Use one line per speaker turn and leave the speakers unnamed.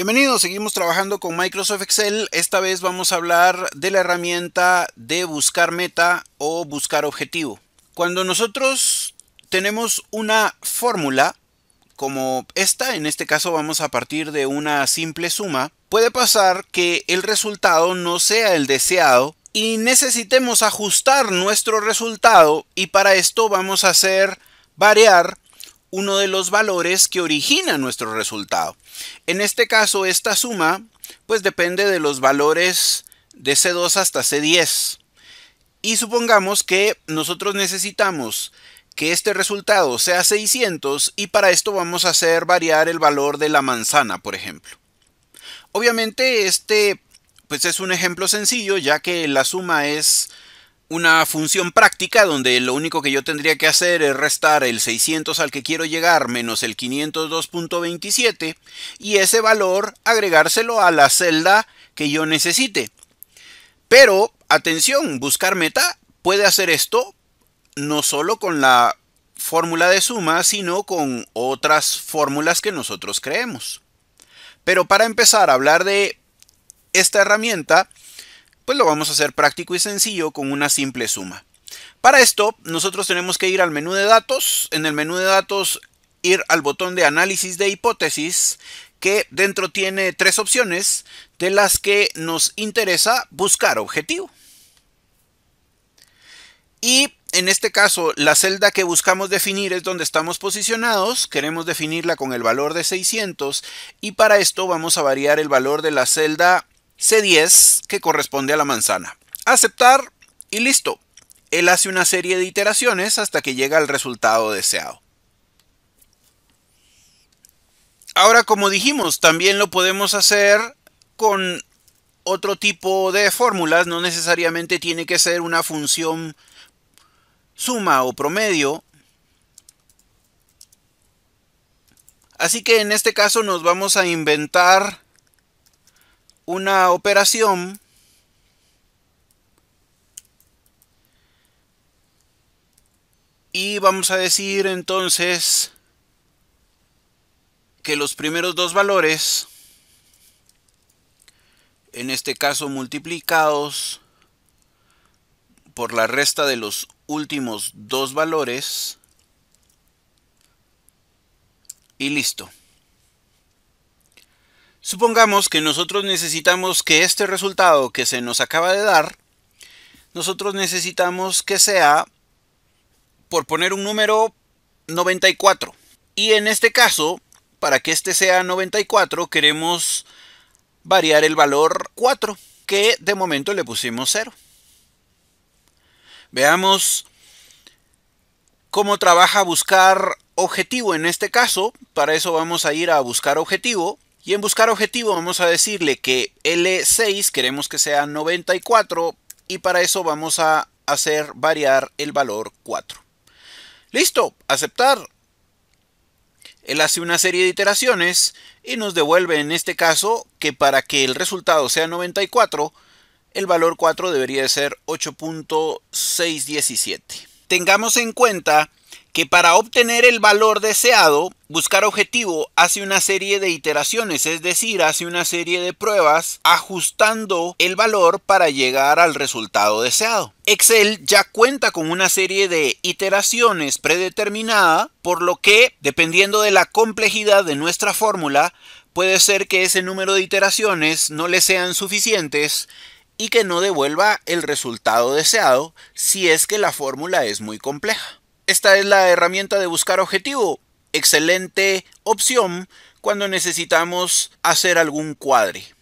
Bienvenidos, seguimos trabajando con Microsoft Excel. Esta vez vamos a hablar de la herramienta de buscar meta o buscar objetivo. Cuando nosotros tenemos una fórmula como esta, en este caso vamos a partir de una simple suma, puede pasar que el resultado no sea el deseado y necesitemos ajustar nuestro resultado y para esto vamos a hacer variar uno de los valores que origina nuestro resultado. En este caso, esta suma pues depende de los valores de C2 hasta C10. Y supongamos que nosotros necesitamos que este resultado sea 600 y para esto vamos a hacer variar el valor de la manzana, por ejemplo. Obviamente este pues es un ejemplo sencillo ya que la suma es una función práctica donde lo único que yo tendría que hacer es restar el 600 al que quiero llegar menos el 502.27 y ese valor agregárselo a la celda que yo necesite. Pero, atención, buscar meta puede hacer esto no solo con la fórmula de suma, sino con otras fórmulas que nosotros creemos. Pero para empezar a hablar de esta herramienta, pues lo vamos a hacer práctico y sencillo con una simple suma. Para esto, nosotros tenemos que ir al menú de datos, en el menú de datos ir al botón de análisis de hipótesis, que dentro tiene tres opciones de las que nos interesa buscar objetivo. Y en este caso, la celda que buscamos definir es donde estamos posicionados. Queremos definirla con el valor de 600 y para esto vamos a variar el valor de la celda C10 que corresponde a la manzana. Aceptar y listo. Él hace una serie de iteraciones hasta que llega al resultado deseado. Ahora, como dijimos, también lo podemos hacer con otro tipo de fórmulas. No necesariamente tiene que ser una función suma o promedio. Así que en este caso nos vamos a inventar una operación y vamos a decir entonces que los primeros dos valores en este caso multiplicados por la resta de los últimos dos valores y listo Supongamos que nosotros necesitamos que este resultado que se nos acaba de dar, nosotros necesitamos que sea, por poner un número, 94. Y en este caso, para que este sea 94, queremos variar el valor 4, que de momento le pusimos 0. Veamos cómo trabaja buscar objetivo en este caso. Para eso vamos a ir a buscar objetivo y en buscar objetivo vamos a decirle que L6 queremos que sea 94 y para eso vamos a hacer variar el valor 4. Listo, aceptar. Él hace una serie de iteraciones y nos devuelve en este caso que para que el resultado sea 94, el valor 4 debería ser 8.617. Tengamos en cuenta que para obtener el valor deseado, buscar objetivo hace una serie de iteraciones, es decir, hace una serie de pruebas ajustando el valor para llegar al resultado deseado. Excel ya cuenta con una serie de iteraciones predeterminada, por lo que, dependiendo de la complejidad de nuestra fórmula, puede ser que ese número de iteraciones no le sean suficientes y que no devuelva el resultado deseado si es que la fórmula es muy compleja. Esta es la herramienta de buscar objetivo, excelente opción cuando necesitamos hacer algún cuadre.